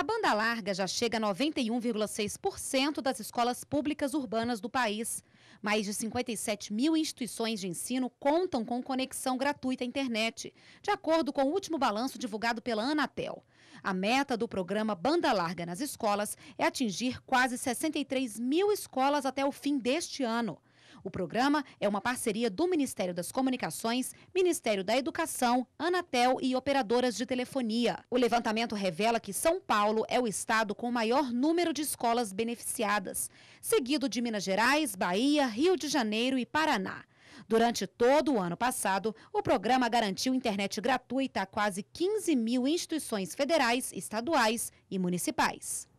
A banda larga já chega a 91,6% das escolas públicas urbanas do país. Mais de 57 mil instituições de ensino contam com conexão gratuita à internet, de acordo com o último balanço divulgado pela Anatel. A meta do programa Banda Larga nas escolas é atingir quase 63 mil escolas até o fim deste ano. O programa é uma parceria do Ministério das Comunicações, Ministério da Educação, Anatel e operadoras de telefonia. O levantamento revela que São Paulo é o estado com o maior número de escolas beneficiadas, seguido de Minas Gerais, Bahia, Rio de Janeiro e Paraná. Durante todo o ano passado, o programa garantiu internet gratuita a quase 15 mil instituições federais, estaduais e municipais.